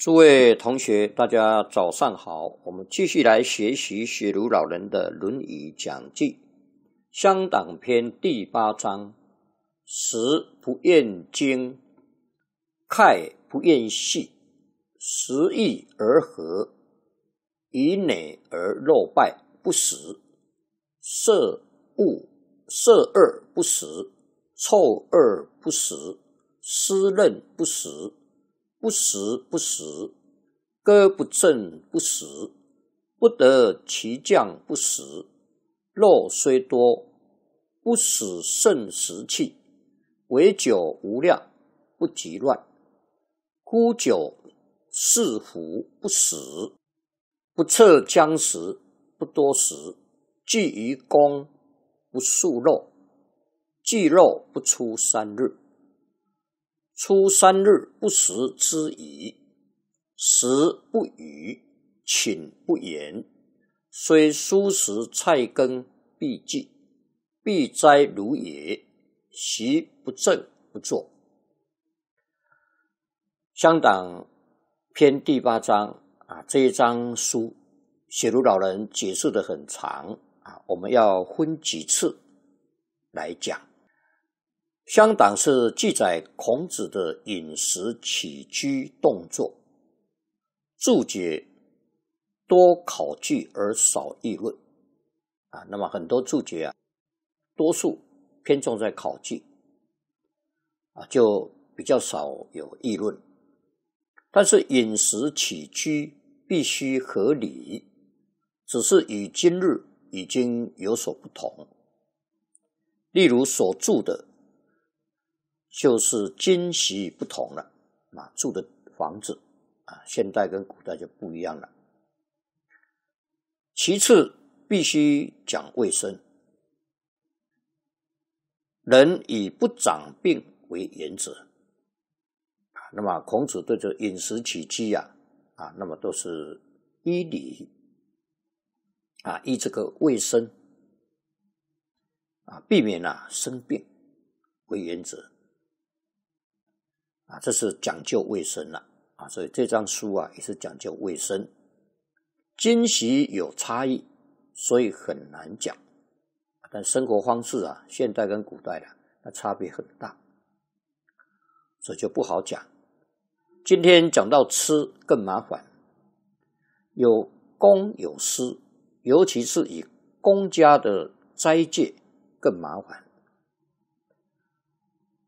诸位同学，大家早上好。我们继续来学习雪茹老人的《论语讲记》香港篇第八章：食不厌精，脍不厌细；食易而和，以馁而肉败不食；色恶，色恶不食；臭恶不食；湿润不食。不食不食，歌不正不食，不得其将不食。肉虽多，不使胜食气；为酒无量，不及乱。孤酒市脯不食，不测将食，不多食。既于公，不素肉，既肉不出三日。初三日不食之矣，食不语，寝不言，虽疏食菜羹，必忌，必斋如也。席不正不坐。《香港篇第八章啊，这一章书，写儒老人解释的很长啊，我们要分几次来讲。香党》是记载孔子的饮食起居动作，注解多考据而少议论啊。那么很多注解啊，多数偏重在考据啊，就比较少有议论。但是饮食起居必须合理，只是与今日已经有所不同。例如所著的。就是今昔不同了啊，住的房子啊，现代跟古代就不一样了。其次，必须讲卫生，人以不长病为原则那么，孔子对这饮食起居呀，啊，那么都是依礼啊，依这个卫生啊，避免啊生病为原则。啊，这是讲究卫生了啊，所以这张书啊也是讲究卫生。惊喜有差异，所以很难讲。但生活方式啊，现代跟古代的那差别很大，所以就不好讲。今天讲到吃更麻烦，有公有私，尤其是以公家的斋戒更麻烦。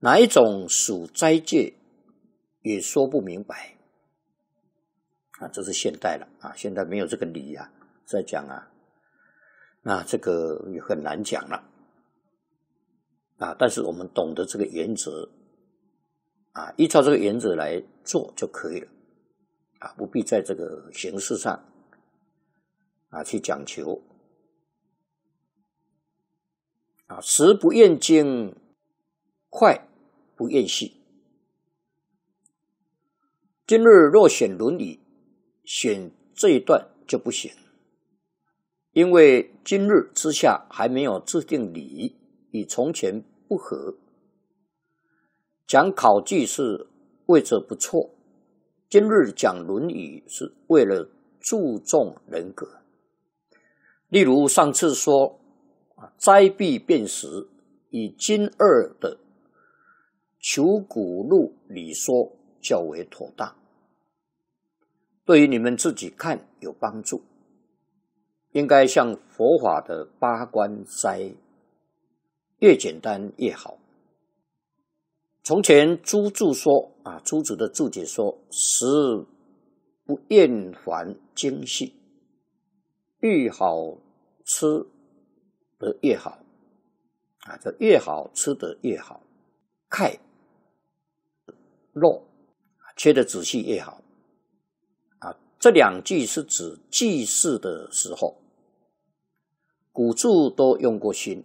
哪一种属斋戒？也说不明白啊，这是现代了啊，现代没有这个礼呀，在讲啊，那这个也很难讲了啊。但是我们懂得这个原则啊，依照这个原则来做就可以了啊，不必在这个形式上啊去讲求啊，时不厌精，快不厌细。今日若选《伦理，选这一段就不行，因为今日之下还没有制定礼，与从前不合。讲考据是位置不错，今日讲《论语》是为了注重人格。例如上次说，啊，斋必变时，以今二的求古路理说较为妥当。对于你们自己看有帮助，应该像佛法的八关斋，越简单越好。从前朱注说啊，朱子的注解说食不厌烦精细，愈好吃得越好啊，就越好吃得越好，看肉切得仔细越好。这两句是指记事的时候，古注都用过心。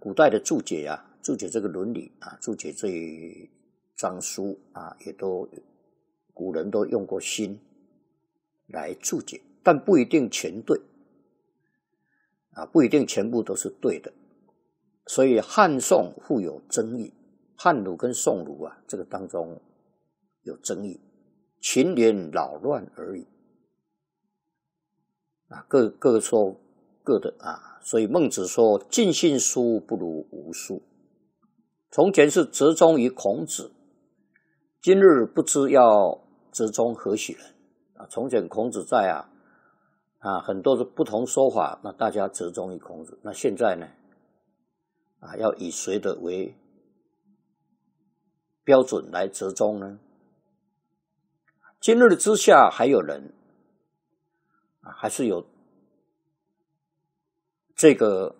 古代的注解啊，注解这个伦理啊，注解这一章书啊，也都古人都用过心来注解，但不一定全对啊，不一定全部都是对的。所以汉宋互有争议，汉儒跟宋儒啊，这个当中有争议。群言扰乱而已，啊，各各说各的啊，所以孟子说：“尽信书不如无书。”从前是折衷于孔子，今日不知要折衷何许人啊？从前孔子在啊，啊，很多的不同说法，那大家折衷于孔子。那现在呢？啊，要以谁的为标准来折中呢？今日之下还有人还是有这个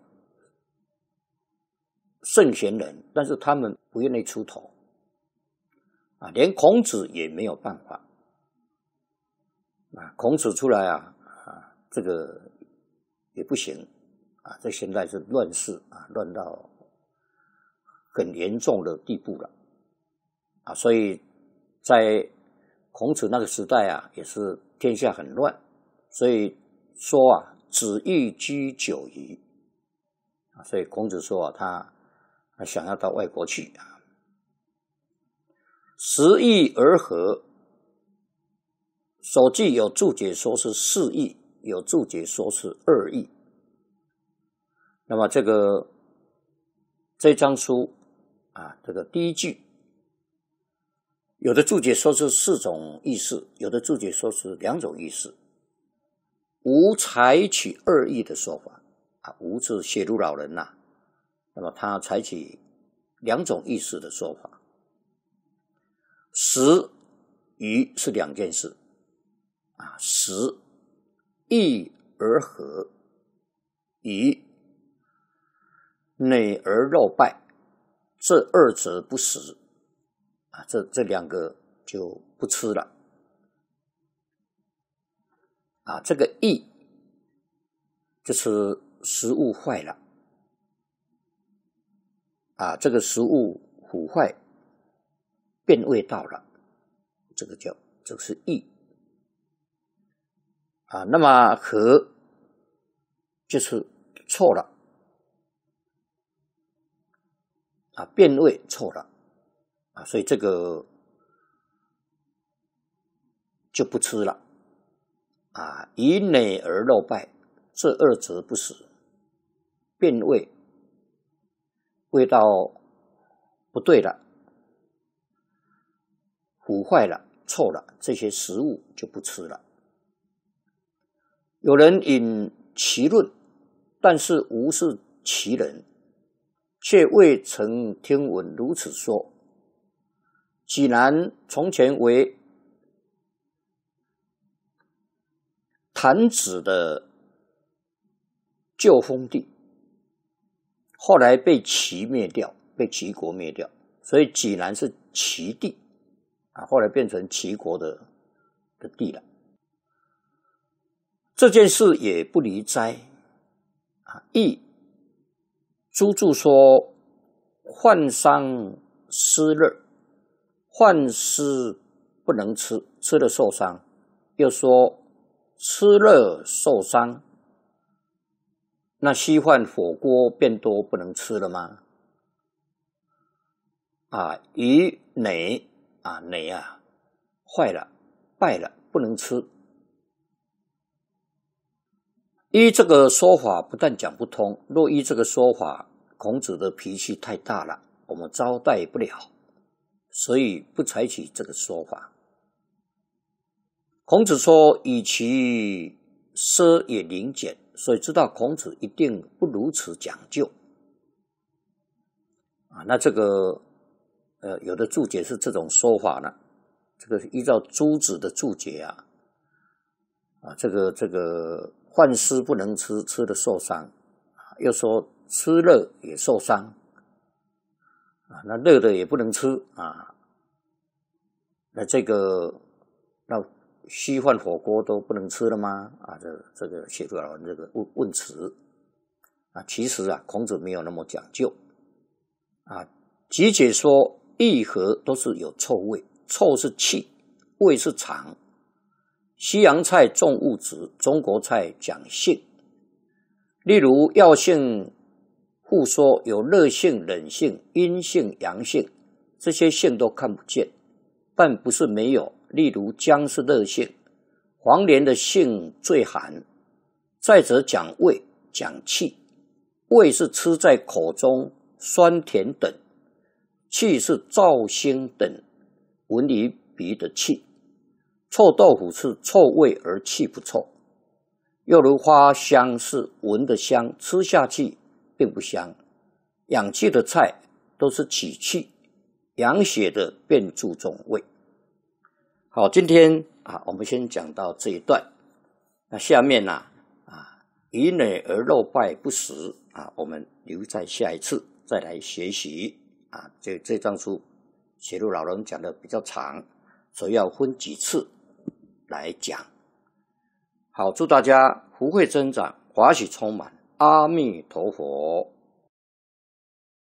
圣贤人，但是他们不愿意出头啊，连孔子也没有办法啊。孔子出来啊啊，这个也不行啊。在现在是乱世啊，乱到很严重的地步了啊，所以在。孔子那个时代啊，也是天下很乱，所以说啊，子欲居九夷所以孔子说啊，他他想要到外国去，啊，十意而和。首句有注解说是四意，有注解说是二意。那么这个这张书啊，这个第一句。有的注解说是四种意思，有的注解说是两种意思。无采取二意的说法啊，无是写路老人呐，那么他采取两种意思的说法。食与是两件事啊，食意而和，与内而肉败，这二者不实。啊，这这两个就不吃了。啊，这个意就是食物坏了，啊，这个食物腐坏变味道了，这个叫这个是意。啊，那么和就是错了，啊，变味错了。啊，所以这个就不吃了。啊，以馁而肉败，这二者不食。变味，味道不对了，腐坏了、臭了，这些食物就不吃了。有人引其论，但是无视其人，却未曾听闻如此说。济南从前为弹子的旧封地，后来被齐灭掉，被齐国灭掉，所以济南是齐地啊，后来变成齐国的的地了。这件事也不离灾啊！易朱注说：患伤湿热。患湿不能吃，吃了受伤，又说吃热受伤，那西饭火锅变多不能吃了吗？啊，鱼馁啊馁啊，坏了，败了，不能吃。依这个说法不但讲不通，若依这个说法，孔子的脾气太大了，我们招待不了。所以不采取这个说法。孔子说：“以其奢也，林简。”所以知道孔子一定不如此讲究啊。那这个呃，有的注解是这种说法呢。这个依照朱子的注解啊，啊，这个这个患失不能吃，吃的受伤，又说吃热也受伤。啊，那热的也不能吃啊？那这个那西饭火锅都不能吃了吗？啊，这这个写出来这个问问词啊，其实啊，孔子没有那么讲究啊。集解说，一和都是有臭味，臭是气，味是肠。西洋菜重物质，中国菜讲性。例如药性。不说有热性、冷性、阴性、阳性，这些性都看不见，但不是没有。例如姜是热性，黄连的性最寒。再者讲胃、讲气。胃是吃在口中，酸甜等；气是燥腥等，闻于鼻的气。臭豆腐是臭味而气不臭。又如花香是闻的香，吃下去。并不香，养气的菜都是起气，养血的便注重味。好，今天啊，我们先讲到这一段。那下面呢，啊，以馁而肉败不食啊，我们留在下一次再来学习啊。这这章书，写入老人讲的比较长，所以要分几次来讲。好，祝大家福慧增长，华喜充满。阿弥陀佛。